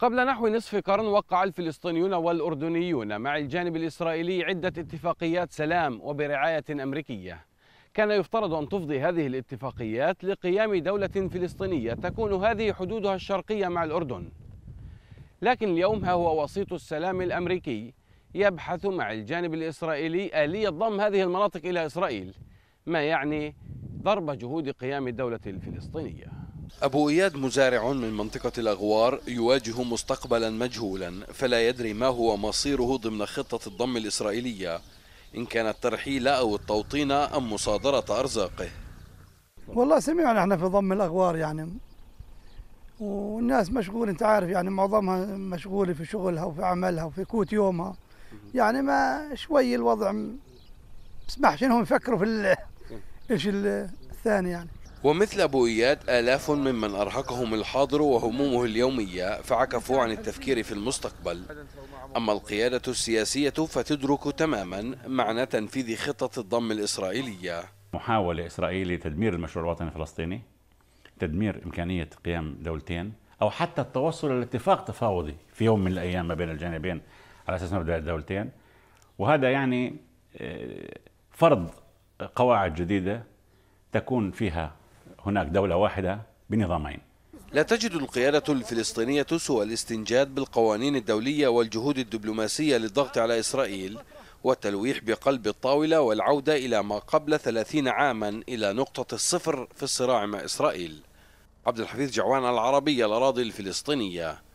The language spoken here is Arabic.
قبل نحو نصف قرن وقع الفلسطينيون والأردنيون مع الجانب الإسرائيلي عدة اتفاقيات سلام وبرعاية أمريكية كان يفترض أن تفضي هذه الاتفاقيات لقيام دولة فلسطينية تكون هذه حدودها الشرقية مع الأردن لكن اليوم ها هو وسيط السلام الأمريكي يبحث مع الجانب الإسرائيلي آلية ضم هذه المناطق إلى إسرائيل ما يعني ضرب جهود قيام الدولة الفلسطينية أبو إياد مزارع من منطقة الأغوار يواجه مستقبلا مجهولا فلا يدري ما هو مصيره ضمن خطة الضم الإسرائيلية إن كان الترحيل أو التوطين أم مصادرة أرزاقه والله سمعنا احنا في ضم الأغوار يعني والناس مشغول انت عارف يعني معظمها مشغولة في شغلها وفي عملها وفي قوت يومها يعني ما شوي الوضع بسمحش انهم يفكروا في ايش الثاني يعني ومثل أبو إياد آلاف ممن أرهقهم الحاضر وهمومه اليومية فعكفوا عن التفكير في المستقبل أما القيادة السياسية فتدرك تماما معنى تنفيذ خطة الضم الإسرائيلية محاولة إسرائيلية لتدمير المشروع الوطني الفلسطيني تدمير إمكانية قيام دولتين أو حتى التوصل إلى اتفاق تفاوضي في يوم من الأيام ما بين الجانبين على أساس مبدأ الدولتين وهذا يعني آه، فرض قواعد جديدة تكون فيها هناك دولة واحدة بنظامين لا تجد القيادة الفلسطينية سوى الاستنجاد بالقوانين الدولية والجهود الدبلوماسية للضغط على إسرائيل والتلويح بقلب الطاولة والعودة إلى ما قبل ثلاثين عاما إلى نقطة الصفر في الصراع مع إسرائيل عبد الحفيظ جعوان العربية الأراضي الفلسطينية